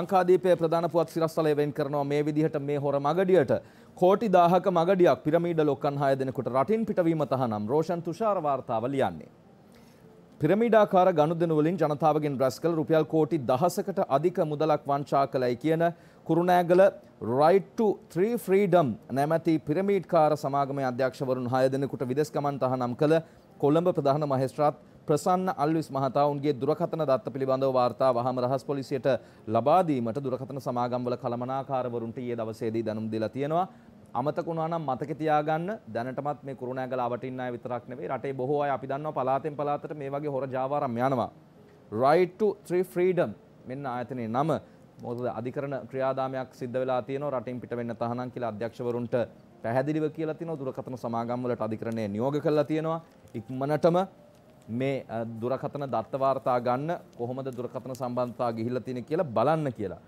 ලංකාදීපයේ ප්‍රධාන පුවත් සිරස්තලය වෙන් කරනවා මේ විදිහට මේ හොර මගඩියට කෝටි දාහක මගඩියක් පිරමීඩ ලොක්කන් හය දෙනෙකුට රටින් පිටවීම තහනම් රෝෂන් තුෂාර වාර්තාව ලියන්නේ. පිරමීඩාකාර ගනුදෙනුවලින් ජනතාවගෙන් රැස්කල් රුපියල් කෝටි දහසකට අධික මුදලක් වංචා කළයි කියන කුරුණෑගල රයිට්ටු ත්‍රී ෆ්‍රීඩම් නැමැති පිරමීට්කාර සමාගම අධ්‍යක්ෂවරුන් හය දෙනෙකුට විදෙස්කමන් තහනම් කළ කොළඹ ප්‍රධාන මහෙස්ත්‍රාත් ප්‍රසන්න අල්විස් මහතාවන්ගේ දුරකතන දත්ත පිළිබඳව වාර්තා වහම රහස් පොලිසියට ලබාදීමට දුරකතන සමාගම්වල කළමනාකාරවරුන්ට ඒ දවසේදී දැනුම් දෙලා තියෙනවා. අමතකුණා නම් මතක තියාගන්න දැනටමත් මේ කුරුණෑගල අවටින්න අය විතරක් නෙවෙයි රටේ බොහෝ අය අපි දන්නවා පළාතෙන් පළාතට මේ වගේ හොර ජාවාරම් යනවා. right to three freedom මෙන්න ආයතනයේ නම මොකද අධිකරණ ක්‍රියාදාමයක් සිද්ධ වෙලා තියෙනවා රටින් පිට වෙන්න තහනම් කියලා අධ්‍යක්ෂවරුන්ට පැහැදිලිව කියලා තියෙනවා දුරකථන සමාගම් වලට අධිකරණය නියෝග කරලා තියෙනවා ඉක්මනටම මේ දුරකථන දත්ත වාර්තා ගන්න කොහොමද දුරකථන සම්බන්ධතා ගිහිල්ලා තියෙන්නේ කියලා බලන්න කියලා